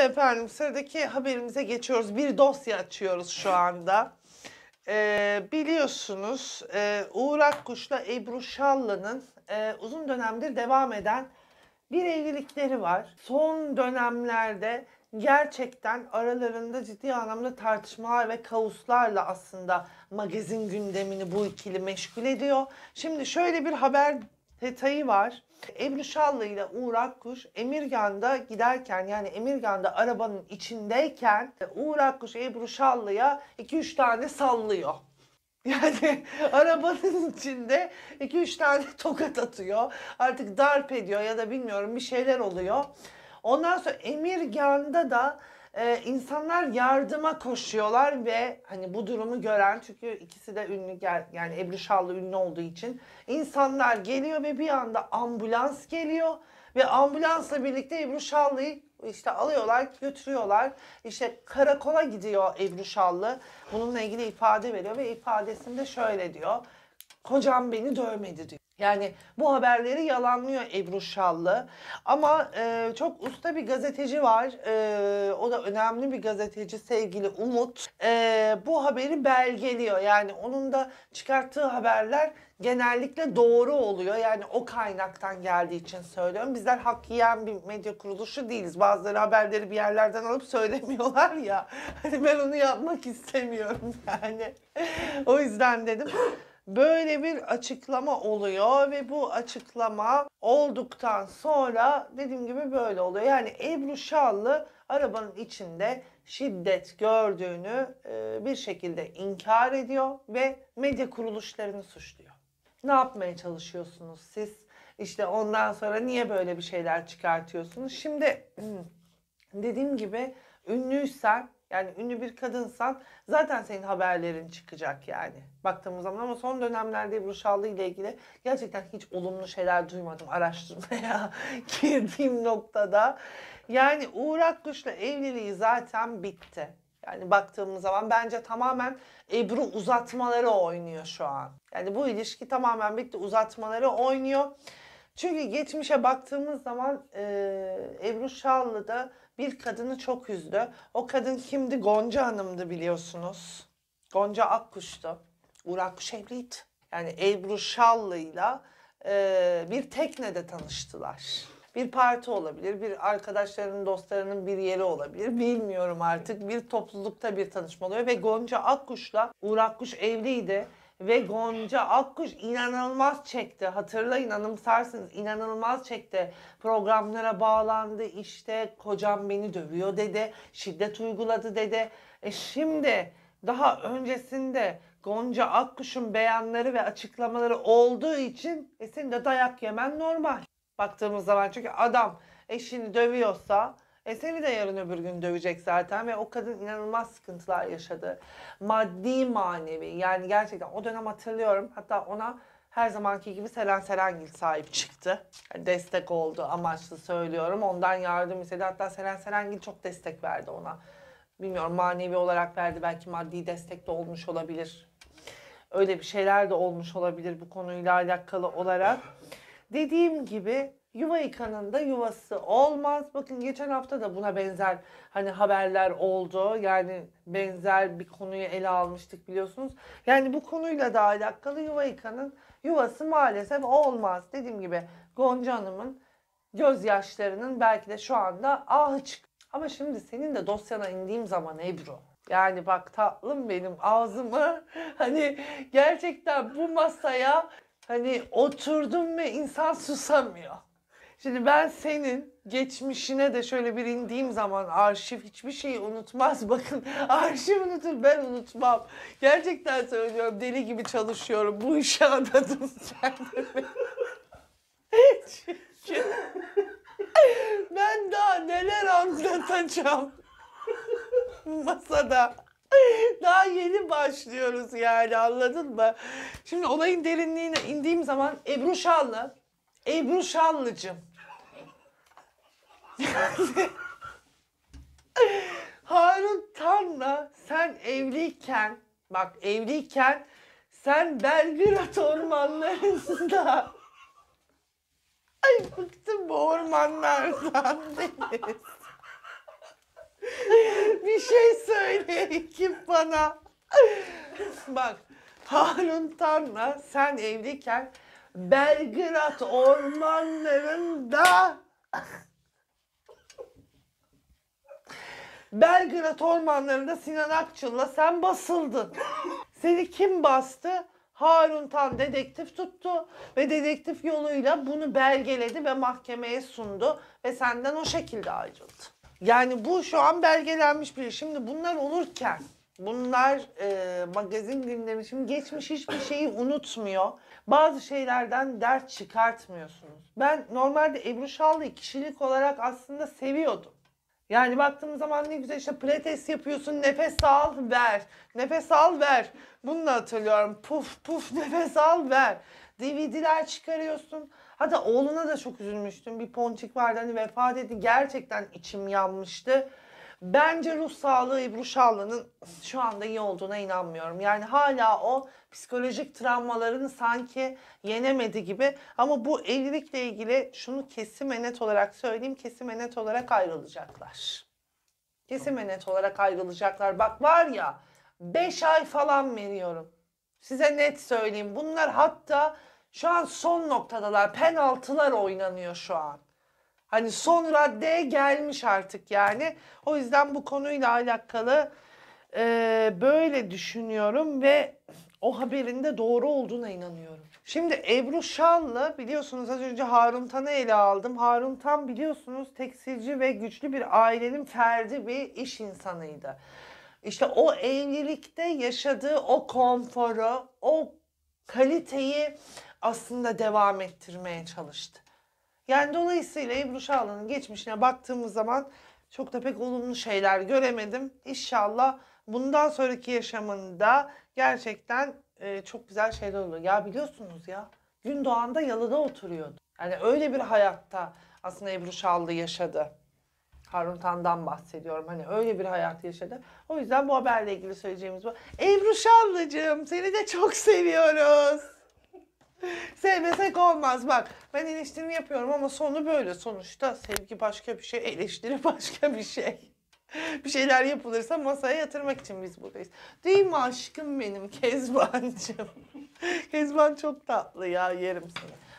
efendim sıradaki haberimize geçiyoruz. Bir dosya açıyoruz şu anda. Ee, biliyorsunuz e, Uğur Akkuş'la Ebru Şallı'nın e, uzun dönemdir devam eden bir evlilikleri var. Son dönemlerde gerçekten aralarında ciddi anlamda tartışmalar ve kaoslarla aslında magazin gündemini bu ikili meşgul ediyor. Şimdi şöyle bir haber detayı var. Ebru Şallı ile Uğur Akkuş Emirgan'da giderken yani Emirgan'da arabanın içindeyken e, Uğur Akkuş Ebru Şallı'ya 2-3 tane sallıyor. Yani arabanın içinde 2-3 tane tokat atıyor. Artık darp ediyor ya da bilmiyorum bir şeyler oluyor. Ondan sonra Emirgan'da da ee, insanlar yardıma koşuyorlar ve hani bu durumu gören çünkü ikisi de ünlü yani Ebru Şallı ünlü olduğu için insanlar geliyor ve bir anda ambulans geliyor ve ambulansla birlikte Ebru Şallı'yı işte alıyorlar götürüyorlar işte karakola gidiyor Ebru Şallı bununla ilgili ifade veriyor ve ifadesinde şöyle diyor kocam beni dövmedi diyor. Yani bu haberleri yalanlıyor Ebru Şallı. Ama e, çok usta bir gazeteci var. E, o da önemli bir gazeteci sevgili Umut. E, bu haberi belgeliyor. Yani onun da çıkarttığı haberler genellikle doğru oluyor. Yani o kaynaktan geldiği için söylüyorum. Bizler hak yiyen bir medya kuruluşu değiliz. Bazıları haberleri bir yerlerden alıp söylemiyorlar ya. Hani ben onu yapmak istemiyorum yani. o yüzden dedim böyle bir açıklama oluyor ve bu açıklama olduktan sonra dediğim gibi böyle oluyor. Yani Ebru Şallı arabanın içinde şiddet gördüğünü e, bir şekilde inkar ediyor ve medya kuruluşlarını suçluyor. Ne yapmaya çalışıyorsunuz siz? İşte ondan sonra niye böyle bir şeyler çıkartıyorsunuz? Şimdi hmm, dediğim gibi ünlüysen yani ünlü bir kadınsan zaten senin haberlerin çıkacak yani baktığımız zaman ama son dönemlerde Ebru Şallı ile ilgili gerçekten hiç olumlu şeyler duymadım araştırmaya girdiğim noktada. Yani Uğur Akkuş'la evliliği zaten bitti. Yani baktığımız zaman bence tamamen Ebru uzatmaları oynuyor şu an. Yani bu ilişki tamamen bitti uzatmaları oynuyor. Çünkü geçmişe baktığımız zaman e, Ebru Şallı da bir kadını çok üzdü. O kadın kimdi? Gonca Hanım'dı biliyorsunuz. Gonca Akkuş'tu. Uğur Akkuş evliydi. Yani Ebru Şallı'yla e, bir teknede tanıştılar. Bir parti olabilir, bir arkadaşlarının, dostlarının bir yeri olabilir. Bilmiyorum artık. Bir toplulukta bir tanışma oluyor ve Gonca Akkuş'la Uğur Akkuş evliydi ve Gonca Akkuş inanılmaz çekti. Hatırlayın anımsarsınız inanılmaz çekti. Programlara bağlandı işte kocam beni dövüyor dedi. Şiddet uyguladı dedi. E şimdi daha öncesinde Gonca Akkuş'un beyanları ve açıklamaları olduğu için e senin de dayak yemen normal. Baktığımız zaman çünkü adam eşini dövüyorsa e seni de yarın öbür gün dövecek zaten ve o kadın inanılmaz sıkıntılar yaşadı. Maddi manevi yani gerçekten o dönem hatırlıyorum hatta ona her zamanki gibi Selen Serengil sahip çıktı. Yani destek oldu amaçlı söylüyorum. Ondan yardım istedi. Hatta Selen Serengil çok destek verdi ona. Bilmiyorum manevi olarak verdi. Belki maddi destek de olmuş olabilir. Öyle bir şeyler de olmuş olabilir bu konuyla alakalı olarak. Dediğim gibi Yuva yıkanında yuvası olmaz. Bakın geçen hafta da buna benzer hani haberler oldu. Yani benzer bir konuyu ele almıştık biliyorsunuz. Yani bu konuyla da alakalı yuva yıkanın yuvası maalesef olmaz. Dediğim gibi Gonca Hanım'ın gözyaşlarının belki de şu anda ahı çık. Ama şimdi senin de dosyana indiğim zaman Ebru. Yani bak tatlım benim ağzımı hani gerçekten bu masaya hani oturdum ve insan susamıyor. Şimdi ben senin geçmişine de şöyle bir indiğim zaman arşiv hiçbir şeyi unutmaz. Bakın arşiv unutur ben unutmam. Gerçekten söylüyorum deli gibi çalışıyorum. Bu işe adadım kendimi. Çünkü ben daha neler anlatacağım masada. Daha yeni başlıyoruz yani anladın mı? Şimdi olayın derinliğine indiğim zaman Ebru Şanlı, Ebru Şanlıcım Harun Tan'la sen evliyken, bak evliyken sen Belgrad ormanlarında Ay bıktım bu ormanlardan bir şey söyle kim bana. Bak Harun Tan'la sen evliyken Belgrad ormanlarında Belgrad ormanlarında Sinan Akçıl'la sen basıldın. Seni kim bastı? Harun Tan dedektif tuttu ve dedektif yoluyla bunu belgeledi ve mahkemeye sundu ve senden o şekilde ayrıldı. Yani bu şu an belgelenmiş bir. Şimdi bunlar olurken bunlar e, magazin gündemi şimdi geçmiş hiçbir şeyi unutmuyor. Bazı şeylerden dert çıkartmıyorsunuz. Ben normalde Ebru Şallı'yı kişilik olarak aslında seviyordum. Yani baktığın zaman ne güzel işte pilates yapıyorsun, nefes al, ver. Nefes al, ver. Bunu da hatırlıyorum. Puf puf nefes al, ver. DVD'ler çıkarıyorsun. Hatta oğluna da çok üzülmüştüm. Bir ponçik vardı hani vefat etti. Gerçekten içim yanmıştı. Bence ruh sağlığı Ebru Şallı'nın şu anda iyi olduğuna inanmıyorum. Yani hala o psikolojik travmalarını sanki yenemedi gibi. Ama bu evlilikle ilgili şunu kesime net olarak söyleyeyim. kesime net olarak ayrılacaklar. Kesime net olarak ayrılacaklar. Bak var ya 5 ay falan veriyorum. Size net söyleyeyim. Bunlar hatta şu an son noktadalar. Penaltılar oynanıyor şu an. Hani son raddeye gelmiş artık yani. O yüzden bu konuyla alakalı e, böyle düşünüyorum ve o haberin de doğru olduğuna inanıyorum. Şimdi Ebru Şanlı biliyorsunuz az önce Harun Tan'ı ele aldım. Harun Tan biliyorsunuz tekstilci ve güçlü bir ailenin ferdi bir iş insanıydı. İşte o evlilikte yaşadığı o konforu, o kaliteyi aslında devam ettirmeye çalıştı. Yani dolayısıyla Ebru Şahlan'ın geçmişine baktığımız zaman çok da pek olumlu şeyler göremedim. İnşallah bundan sonraki yaşamında gerçekten e, çok güzel şeyler olur. Ya biliyorsunuz ya gün doğanda yalıda oturuyordu. Yani öyle bir hayatta aslında Ebru Şallı yaşadı. Harun Tan'dan bahsediyorum. Hani öyle bir hayat yaşadı. O yüzden bu haberle ilgili söyleyeceğimiz bu. Ebru Şallıcığım seni de çok seviyoruz. Sevmesek olmaz bak. Ben eleştirimi yapıyorum ama sonu böyle sonuçta. Sevgi başka bir şey, eleştiri başka bir şey. bir şeyler yapılırsa masaya yatırmak için biz buradayız. Değil mi aşkım benim Kezbancığım? Kezban çok tatlı ya yerim sana.